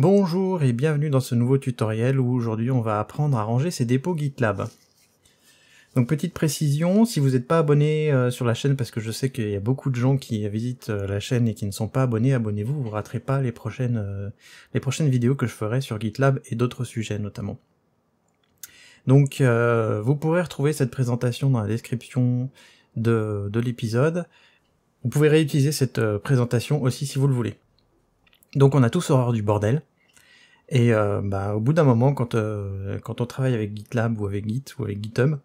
Bonjour et bienvenue dans ce nouveau tutoriel où aujourd'hui on va apprendre à ranger ses dépôts GitLab. Donc petite précision, si vous n'êtes pas abonné euh, sur la chaîne, parce que je sais qu'il y a beaucoup de gens qui visitent euh, la chaîne et qui ne sont pas abonnés, abonnez-vous, vous ne raterez pas les prochaines, euh, les prochaines vidéos que je ferai sur GitLab et d'autres sujets notamment. Donc vous pourrez retrouver cette présentation dans la description de, l'épisode. Vous pouvez réutiliser cette présentation aussi si vous le voulez. Donc on a tous horreur du bordel. Et euh, bah, au bout d'un moment, quand, euh, quand on travaille avec GitLab ou avec Git ou avec GitHub,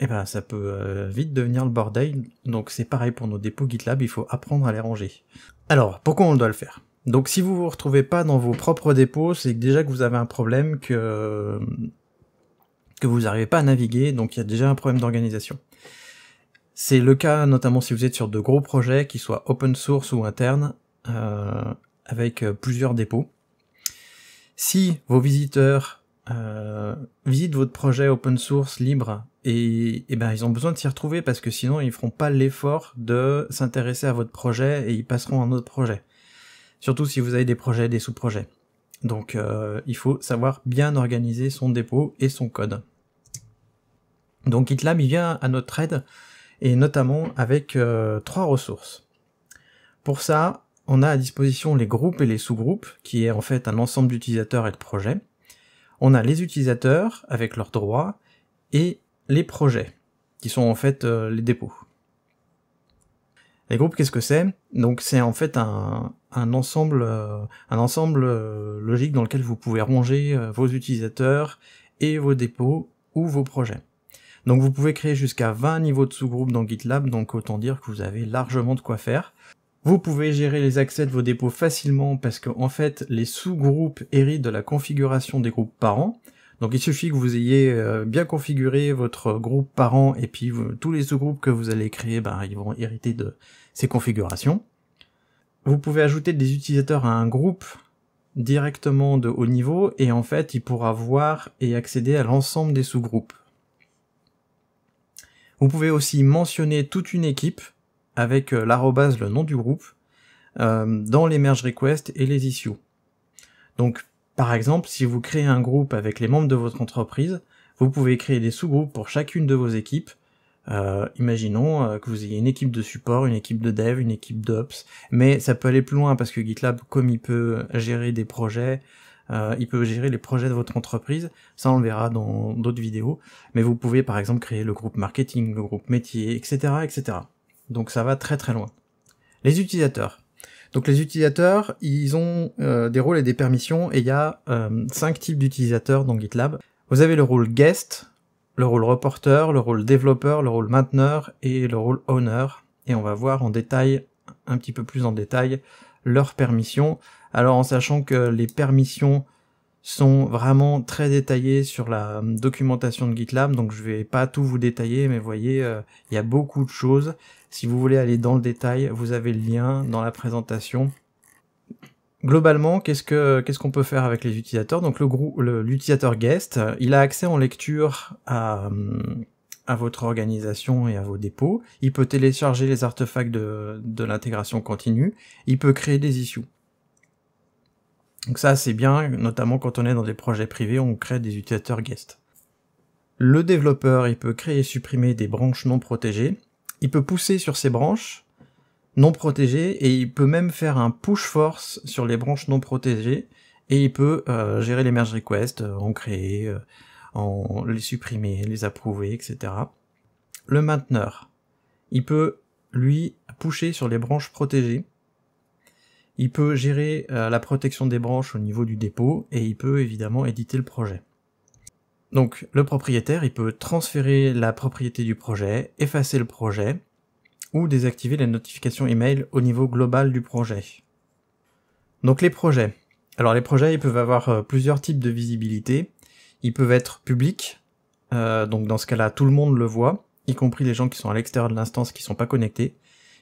eh ben, ça peut euh, vite devenir le bordel. Donc c'est pareil pour nos dépôts GitLab, il faut apprendre à les ranger. Alors, pourquoi on doit le faire Donc si vous vous retrouvez pas dans vos propres dépôts, c'est déjà que vous avez un problème que, que vous n'arrivez pas à naviguer, donc il y a déjà un problème d'organisation. C'est le cas notamment si vous êtes sur de gros projets, qui soient open source ou internes, avec plusieurs dépôts. Si vos visiteurs euh, visitent votre projet open source libre et, ben ils ont besoin de s'y retrouver parce que sinon ils feront pas l'effort de s'intéresser à votre projet et ils passeront à un autre projet. Surtout si vous avez des projets, des sous-projets. Donc euh, il faut savoir bien organiser son dépôt et son code. Donc GitLab il vient à notre aide et notamment avec euh, trois ressources. Pour ça, on a à disposition les groupes et les sous-groupes, qui est en fait un ensemble d'utilisateurs et de projets. On a les utilisateurs avec leurs droits et les projets, qui sont en fait euh, les dépôts. Les groupes, qu'est-ce que c'est Donc c'est en fait un, ensemble, un ensemble euh, euh, logique dans lequel vous pouvez ranger vos utilisateurs et vos dépôts ou vos projets. Donc vous pouvez créer jusqu'à 20 niveaux de sous-groupes dans GitLab, donc autant dire que vous avez largement de quoi faire. Vous pouvez gérer les accès de vos dépôts facilement parce que en fait, les sous-groupes héritent de la configuration des groupes parents. Donc il suffit que vous ayez euh, bien configuré votre groupe parent et puis tous les sous-groupes que vous allez créer, ben, ils vont hériter de ces configurations. Vous pouvez ajouter des utilisateurs à un groupe directement de haut niveau et en fait il pourra voir et accéder à l'ensemble des sous-groupes. Vous pouvez aussi mentionner toute une équipe avec euh, l'arrobase, le nom du groupe, euh, dans les merge requests et les issues. Donc, par exemple, si vous créez un groupe avec les membres de votre entreprise, vous pouvez créer des sous-groupes pour chacune de vos équipes. Euh, imaginons que vous ayez une équipe de support, une équipe de dev, une équipe d'ops, mais ça peut aller plus loin parce que GitLab, comme il peut gérer des projets, il peut gérer les projets de votre entreprise, ça on le verra dans d'autres vidéos, mais vous pouvez par exemple créer le groupe marketing, le groupe métier, etc. etc. Donc ça va très très loin. Les utilisateurs. Donc les utilisateurs, ils ont euh, des rôles et des permissions, et il y a euh, cinq types d'utilisateurs dans GitLab. Vous avez le rôle guest, le rôle reporter, le rôle développeur, le rôle mainteneur et le rôle owner. Et on va voir en détail, un petit peu plus en détail, leurs permissions. Alors en sachant que les permissions sont vraiment très détaillées sur la euh, documentation de GitLab, donc je vais pas tout vous détailler, mais vous voyez, il y a beaucoup de choses. Si vous voulez aller dans le détail, vous avez le lien dans la présentation. Globalement, qu'est-ce qu'on peut faire avec les utilisateurs Donc le l'utilisateur guest, il a accès en lecture à votre organisation et à vos dépôts. Il peut télécharger les artefacts de, de l'intégration continue. Il peut créer des issues. Donc ça, c'est bien, notamment quand on est dans des projets privés, on crée des utilisateurs guest. Le développeur, il peut créer et supprimer des branches non protégées il peut pousser sur ses branches non protégées et il peut même faire un push force sur les branches non protégées et il peut euh, gérer les merge requests, euh, en créer, euh, en les supprimer, les approuver, etc. Le mainteneur, il peut lui pousser sur les branches protégées. Il peut gérer la protection des branches au niveau du dépôt et il peut évidemment éditer le projet. Donc le propriétaire, il peut transférer la propriété du projet, effacer le projet, ou désactiver les notifications email au niveau global du projet. Donc les projets. Alors les projets, ils peuvent avoir euh, plusieurs types de visibilité. Ils peuvent être publics, euh, donc dans ce cas-là, tout le monde le voit, y compris les gens qui sont à l'extérieur de l'instance qui ne sont pas connectés.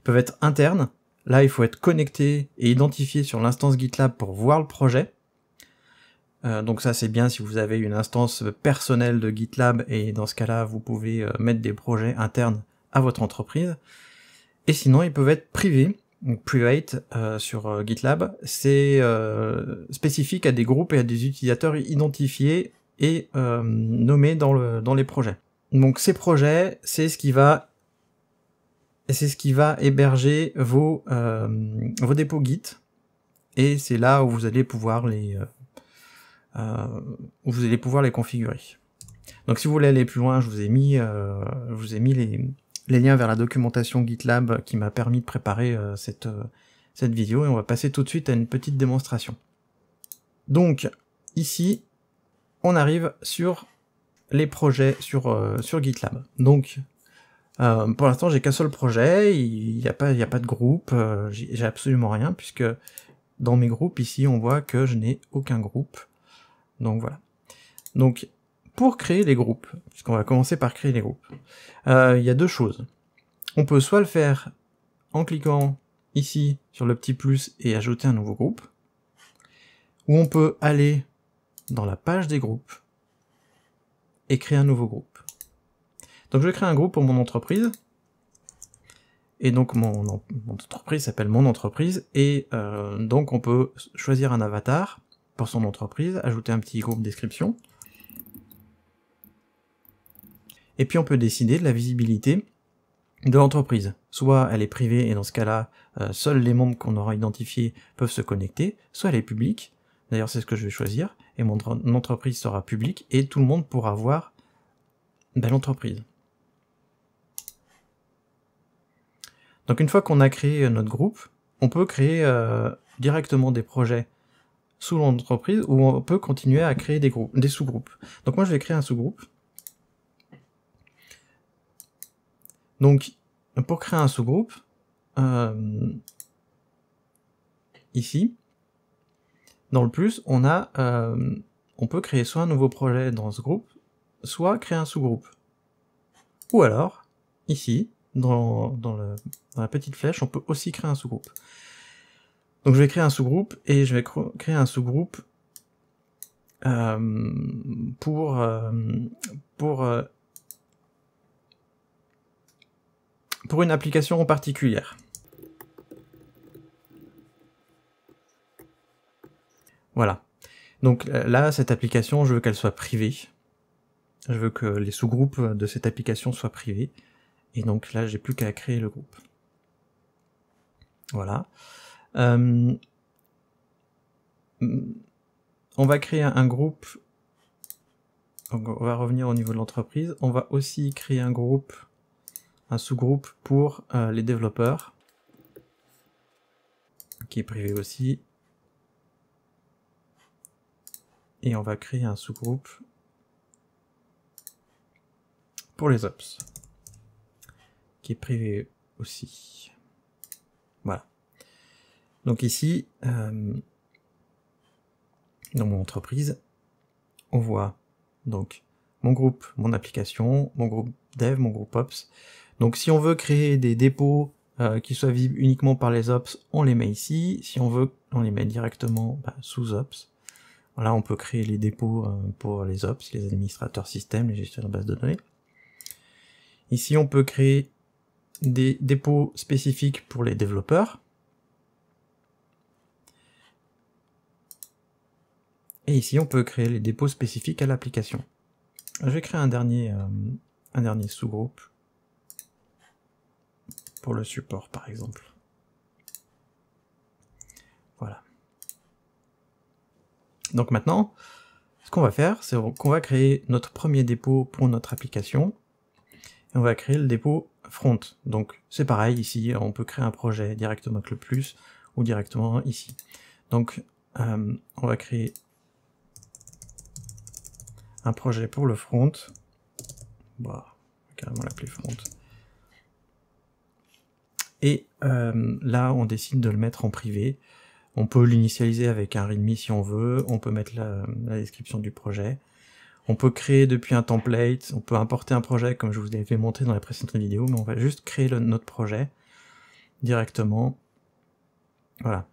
Ils peuvent être internes, là il faut être connecté et identifié sur l'instance GitLab pour voir le projet. Euh, donc ça c'est bien si vous avez une instance personnelle de GitLab et dans ce cas-là vous pouvez euh, mettre des projets internes à votre entreprise. Et sinon ils peuvent être privés, donc private euh, sur euh, GitLab, c'est spécifique à des groupes et à des utilisateurs identifiés et nommés dans, le, dans les projets. Donc ces projets, c'est ce qui va c'est ce qui va héberger vos, vos dépôts Git et c'est là où vous allez pouvoir les euh, où vous allez pouvoir les configurer. Donc si vous voulez aller plus loin, je vous ai mis, euh, je vous ai mis les, liens vers la documentation GitLab qui m'a permis de préparer euh, cette, vidéo et on va passer tout de suite à une petite démonstration. Donc ici, on arrive sur les projets sur, sur GitLab. Donc, pour l'instant, j'ai qu'un seul projet, il n'y a, pas, a pas de groupe, j'ai absolument rien, puisque dans mes groupes, ici, on voit que je n'ai aucun groupe. Donc voilà. Donc pour créer les groupes, puisqu'on va commencer par créer les groupes, euh, il y a deux choses. On peut soit le faire en cliquant ici sur le petit plus et ajouter un nouveau groupe, ou on peut aller dans la page des groupes et créer un nouveau groupe. Donc je crée un groupe pour mon entreprise, et donc mon, entreprise s'appelle mon entreprise, et euh, donc on peut choisir un avatar, pour son entreprise, ajouter un petit groupe description. Et puis on peut décider de la visibilité de l'entreprise. Soit elle est privée et dans ce cas-là, euh, seuls les membres qu'on aura identifiés peuvent se connecter, soit elle est publique, d'ailleurs c'est ce que je vais choisir, et mon entreprise sera publique et tout le monde pourra voir ben, l'entreprise. Donc une fois qu'on a créé euh, notre groupe, on peut créer euh, directement des projets sous l'entreprise où on peut continuer à créer des groupes, des sous-groupes. Donc moi je vais créer un sous-groupe. Donc pour créer un sous-groupe, euh, ici, dans le plus, on a, euh, on peut créer soit un nouveau projet dans ce groupe, soit créer un sous-groupe. Ou alors, ici, dans, dans la petite flèche, on peut aussi créer un sous-groupe. Donc je vais créer un sous-groupe et je vais créer un sous-groupe euh, pour euh, pour euh, pour une application en particulière. Voilà. Donc là, cette application, je veux qu'elle soit privée. Je veux que les sous-groupes de cette application soient privés. Et donc là, j'ai plus qu'à créer le groupe. Voilà. Euh, on va créer un groupe. on va revenir au niveau de l'entreprise. On va aussi créer un groupe, un sous-groupe pour euh, les développeurs. Qui est privé aussi. Et on va créer un sous-groupe pour les ops. Qui est privé aussi. Donc ici, euh, dans mon entreprise, on voit donc mon groupe, mon application, mon groupe dev, mon groupe ops. Donc si on veut créer des dépôts euh, qui soient visibles uniquement par les ops, on les met ici. Si on veut, on les met directement bah, sous ops. Là, on peut créer les dépôts euh, pour les ops, les administrateurs système, les gestionnaires de base de données. Ici, on peut créer des dépôts spécifiques pour les développeurs. Et ici, on peut créer les dépôts spécifiques à l'application. Je vais créer un dernier, euh, un dernier sous-groupe pour le support, par exemple. Voilà. Donc maintenant, ce qu'on va faire, c'est qu'on va créer notre premier dépôt pour notre application. Et on va créer le dépôt front. Donc c'est pareil ici, on peut créer un projet directement avec le plus ou directement ici. Donc euh, on va créer un projet pour le front. Bah, carrément l'appeler front. Et euh, là, on décide de le mettre en privé. On peut l'initialiser avec un readme si on veut. On peut mettre la, description du projet. On peut créer depuis un template. On peut importer un projet comme je vous l'avais montré dans la précédente vidéo. Mais on va juste créer le, notre projet directement. Voilà.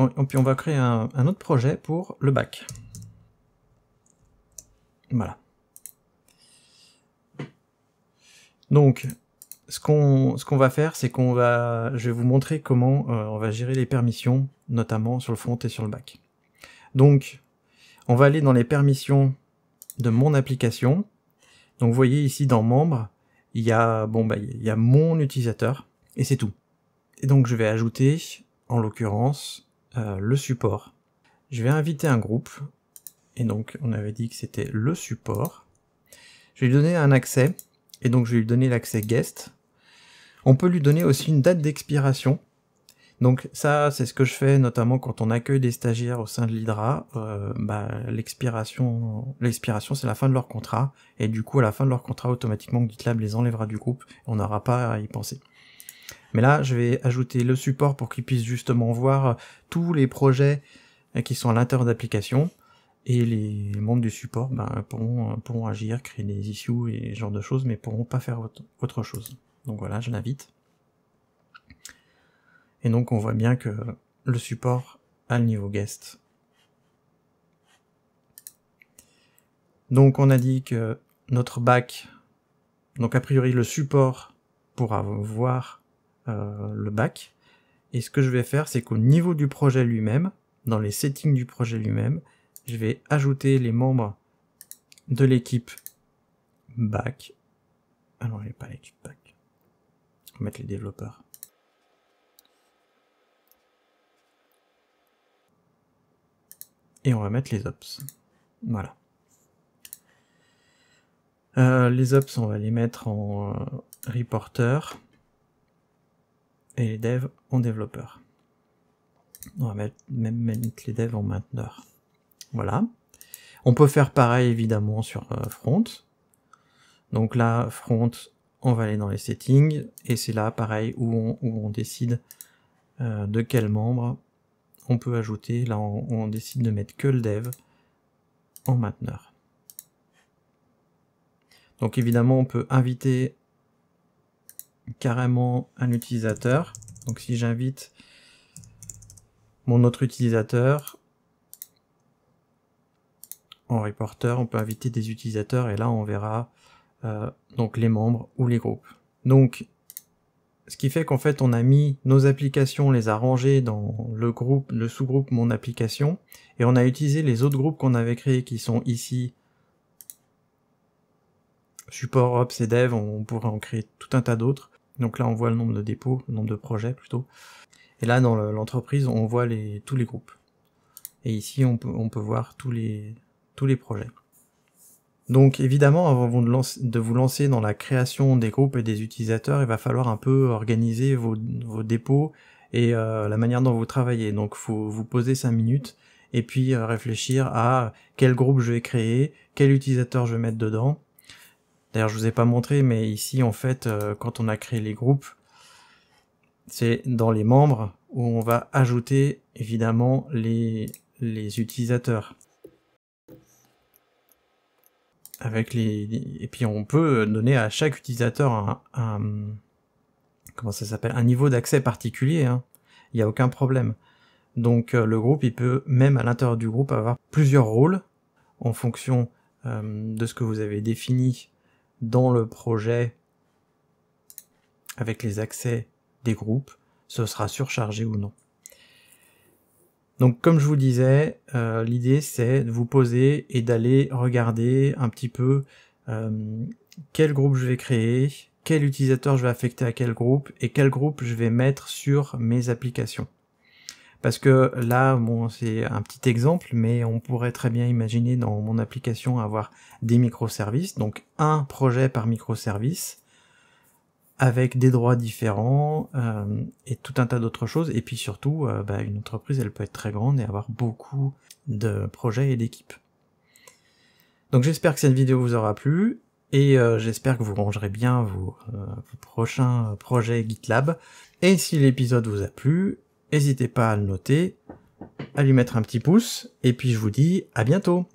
Et puis on va créer un, un autre projet pour le bac. Voilà. Donc, ce qu'on ce qu'on va faire, c'est qu'on va, je vais vous montrer comment euh, on va gérer les permissions, notamment sur le front et sur le back. Donc, on va aller dans les permissions de mon application. Donc, vous voyez ici dans membres, il y a bon bah il y mon utilisateur et c'est tout. Et donc, je vais ajouter, en l'occurrence, euh, le support. Je vais inviter un groupe et donc on avait dit que c'était le support. Je vais lui donner un accès, et donc je vais lui donner l'accès guest. On peut lui donner aussi une date d'expiration. Donc ça, c'est ce que je fais notamment quand on accueille des stagiaires au sein de l'IDRA. Euh, bah, l'expiration, l'expiration, c'est la fin de leur contrat, et du coup, à la fin de leur contrat, automatiquement, GitLab les enlèvera du groupe. On n'aura pas à y penser. Mais là, je vais ajouter le support pour qu'ils puissent justement voir tous les projets qui sont à l'intérieur d'application et les membres du support ben, euh, pourront, agir, créer des issues et ce genre de choses, mais pourront pas faire autre, chose. Donc voilà, je l'invite. Et donc on voit bien que le support a le niveau guest. Donc on a dit que notre bac donc a priori le support pourra voir euh, le bac Et ce que je vais faire, c'est qu'au niveau du projet lui-même, dans les settings du projet lui-même, je vais ajouter les membres de l'équipe back. Ah non, il n'y pas l'équipe back. On va mettre les développeurs. Et on va mettre les ops. Voilà. Euh, les ops, on va les mettre en euh, reporter. Et les devs en développeur. On va mettre, même mettre les devs en mainteneur. Voilà. On peut faire pareil évidemment sur euh, front. Donc là, front, on va aller dans les settings, et c'est là pareil où on, décide euh, de quel membre on peut ajouter. Là, on, on décide de mettre que le dev en mainteneur. Donc évidemment, on peut inviter carrément un utilisateur. Donc si j'invite mon autre utilisateur, en reporter, on peut inviter des utilisateurs et là on verra euh, donc les membres ou les groupes. Donc ce qui fait qu'en fait on a mis nos applications, on les a rangées dans le groupe, le sous-groupe mon application et on a utilisé les autres groupes qu'on avait créés qui sont ici support, ops et dev, on pourrait en créer tout un tas d'autres. Donc là on voit le nombre de dépôts, le nombre de projets plutôt. Et là dans l'entreprise on voit les, tous les groupes. Et ici on peut, on peut voir tous les, les projets. Donc évidemment, avant de vous lancer dans la création des groupes et des utilisateurs, il va falloir un peu organiser vos, dépôts et euh, la manière dont vous travaillez. Donc faut vous poser cinq minutes et puis euh, réfléchir à quel groupe je vais créer, quel utilisateur je vais mettre dedans. D'ailleurs, je vous ai pas montré, mais ici, en fait, euh, quand on a créé les groupes, c'est dans les membres où on va ajouter évidemment les, les utilisateurs avec les, et puis on peut donner à chaque utilisateur un, comment ça s'appelle un niveau d'accès particulier. Hein. Il n'y a aucun problème. Donc euh, le groupe, il peut même à l'intérieur du groupe avoir plusieurs rôles en fonction euh, de ce que vous avez défini dans le projet avec les accès des groupes, ce sera surchargé ou non. Donc comme je vous disais, euh, l'idée c'est de vous poser et d'aller regarder un petit peu euh, quel groupe je vais créer, quel utilisateur je vais affecter à quel groupe et quel groupe je vais mettre sur mes applications. Parce que là, c'est un petit exemple, mais on pourrait très bien imaginer dans mon application avoir des microservices, donc un projet par microservice, avec des droits différents euh, et tout un tas d'autres choses. Et puis surtout, euh, bah, une entreprise, elle peut être très grande et avoir beaucoup de projets et d'équipes. Donc j'espère que cette vidéo vous aura plu et euh, j'espère que vous rangerez bien vos, vos prochains projets GitLab. Et si l'épisode vous a plu, n'hésitez pas à le noter, à lui mettre un petit pouce, et puis je vous dis à bientôt